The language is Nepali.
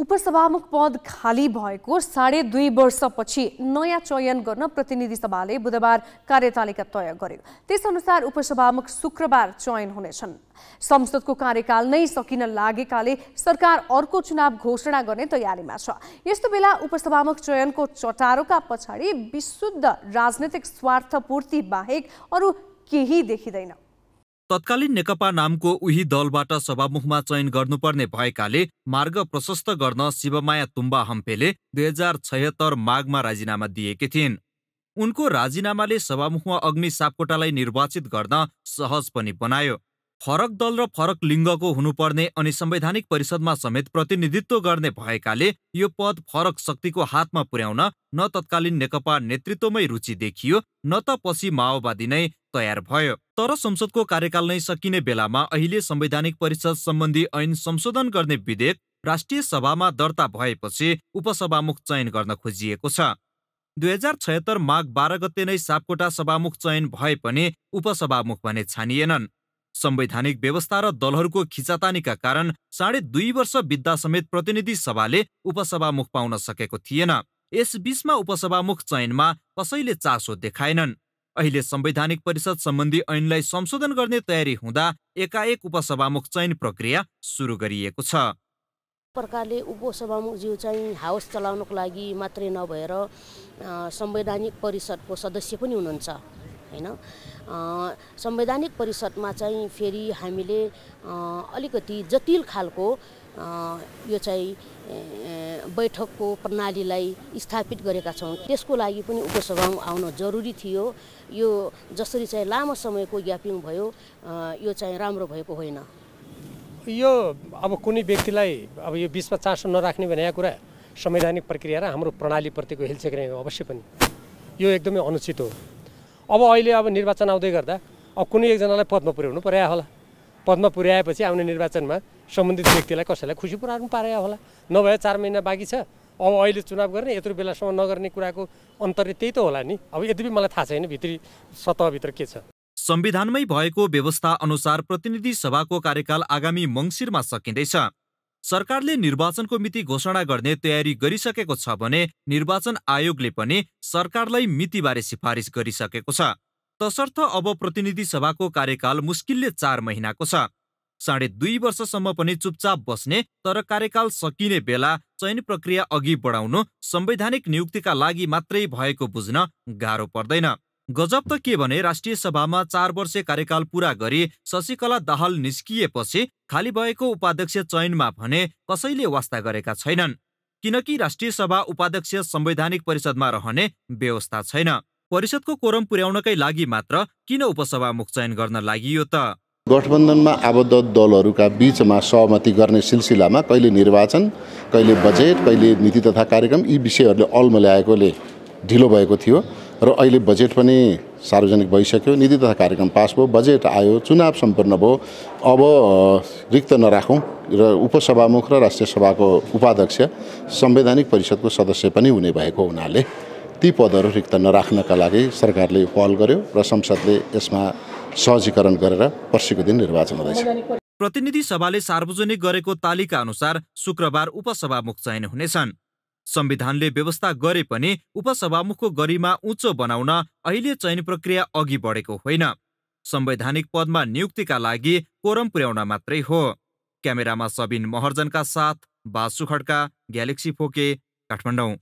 उपसभामुख पद खाली भएको साढे दुई वर्षपछि नयाँ चयन गर्न प्रतिनिधि सभाले बुधबार कार्यतालिका तय गर्यो त्यसअनुसार उपसभामुख शुक्रबार चयन हुनेछन् संसदको कार्यकाल नै सकिन लागेकाले सरकार अर्को चुनाव घोषणा गर्ने तयारीमा छ यस्तो बेला उपसभामुख चयनको चटारोका पछाडि विशुद्ध राजनैतिक स्वार्थपूर्ति बाहेक अरू केही देखिँदैन तत्कालीन नेकपा नामको उही दलबाट सभामुखमा चयन गर्नुपर्ने भएकाले मार्ग प्रशस्त गर्न शिवमाया तुम्बा हम्पेले दुई हजार छयत्तर माघमा राजीनामा दिएकी थिइन् उनको राजीनामाले सभामुखमा अग्नि सापकोटालाई निर्वाचित गर्न सहज पनि बनायो फरक दल र फरक लिङ्गको हुनुपर्ने अनि संवैधानिक परिषदमा समेत प्रतिनिधित्व गर्ने भएकाले यो पद फरक शक्तिको हातमा पुर्याउन न तत्कालीन नेकपा नेतृत्वमै रुचि देखियो न त पछि माओवादी नै तयार भयो तर संसदको कार्यकाल नै सकिने बेलामा अहिले संवैधानिक परिषद सम्बन्धी ऐन संशोधन गर्ने विधेयक राष्ट्रिय सभामा दर्ता भएपछि उपसभामुख चयन गर्न खोजिएको छ दुई हजार छयत्तर माघ बाह्र गते नै सापकोटा सभामुख चयन भए पनि उपसभामुख भने छानिएनन् संवैधानिक व्यवस्था र दलहरूको खिचातानीका कारण साढे दुई वर्ष बित्दा समेत प्रतिनिधि सभाले उपसभामुख पाउन सकेको थिएन यसबीचमा उपसभामुख चयनमा कसैले चासो देखाएनन् अहिले संवैधानिक परिषद सम्बन्धी ऐनलाई संशोधन गर्ने तयारी हुँदा एकाएक उपसभामुख चयन प्रक्रिया सुरु गरिएको छ प्रकारले उपसभामुख उपसभामुखज्यू चाहिँ हाउस चलाउनको लागि मात्रै नभएर संवैधानिक परिषदको सदस्य पनि हुनुहुन्छ होइन संवैधानिक परिषदमा चाहिँ फेरि हामीले अलिकति जटिल खालको यो चाहिँ बैठकको प्रणालीलाई स्थापित गरेका छौँ त्यसको लागि पनि उपसभा आउन जरुरी थियो यो जसरी चाहिँ लामो समयको ग्यापिङ भयो यो चाहिँ राम्रो भएको होइन यो अब कुनै व्यक्तिलाई अब यो बिचमा चासो नराख्ने भने यहाँ कुरा संवैधानिक प्रक्रिया र हाम्रो प्रणालीप्रतिको हिलचेक्ने अवश्य पनि यो एकदमै अनुचित हो अब अहिले अब निर्वाचन आउँदै गर्दा अब कुनै एकजनालाई पदमा पुर्याउनु पर्या होला पदमा पुर्याएपछि आउने निर्वाचनमा सम्बन्धित व्यक्तिलाई कसैलाई खुसी पुऱ्याउनु पारे होला नभए चार महिना बाँकी छ अब अहिले चुनाव गर्ने यत्रो बेलासम्म नगर्ने कुराको अन्तर्य त्यही त होला नि अब यद्यपि मलाई थाहा छैन भित्री सतहभित्र के छ संविधानमै भएको व्यवस्था अनुसार प्रतिनिधि सभाको कार्यकाल आगामी मङ्सिरमा सकिँदैछ सरकारले निर्वाचनको मिति घोषणा गर्ने तयारी गरिसकेको छ भने निर्वाचन आयोगले पनि सरकारलाई मितिबारे सिफारिस गरिसकेको छ तसर्थ अब प्रतिनिधि सभाको कार्यकाल मुस्किलले चार महिनाको छ साढे दुई वर्षसम्म पनि चुपचाप बस्ने तर कार्यकाल सकिने बेला चयन प्रक्रिया अघि बढाउनु संवैधानिक नियुक्तिका लागि मात्रै भएको बुझ्न गाह्रो पर्दैन गजब त के भने राष्ट्रिय सभामा चार वर्ष कार्यकाल पूरा गरी शशिकला दाहाल निस्किएपछि खाली भएको उपाध्यक्ष चयनमा भने कसैले वास्ता गरेका छैनन् किनकि राष्ट्रिय सभा उपाध्यक्ष संवैधानिक परिषदमा रहने व्यवस्था छैन परिषदको कोरम पुर्याउनकै लागि मात्र किन उपसभामुख चयन गर्न लागियो त गठबन्धनमा आबद्ध दलहरूका बिचमा सहमति गर्ने सिलसिलामा कहिले निर्वाचन कहिले बजेट कहिले नीति तथा कार्यक्रम यी विषयहरूले अल्म ल्याएकोले ढिलो भएको थियो र अहिले बजेट पनि सार्वजनिक भइसक्यो नीति तथा कार्यक्रम पास भयो बजेट आयो चुनाव सम्पन्न भयो अब रिक्त नराखौँ र उपसभामुख र राष्ट्रिय सभाको उपाध्यक्ष संवैधानिक परिषदको सदस्य पनि हुने भएको हुनाले ती पदहरू रिक्त नराख्नका लागि सरकारले पहल गर्यो र संसदले यसमा सहजीकरण गरेर पर्सिको दिन निर्वाचन हुँदैछ प्रतिनिधि सभाले सार्वजनिक गरेको तालिका अनुसार शुक्रबार उपसभामुख चयन हुनेछन् संविधानले व्यवस्था गरे पनि उपसभामुखको गरिमा उच्चो बनाउन अहिले चयन प्रक्रिया अघि बढेको होइन संवैधानिक पदमा नियुक्तिका लागि कोरम पुर्याउन मात्रै हो क्यामेरामा सबिन महर्जनका साथ बासु खड्का ग्यालेक्सी फोके काठमाडौँ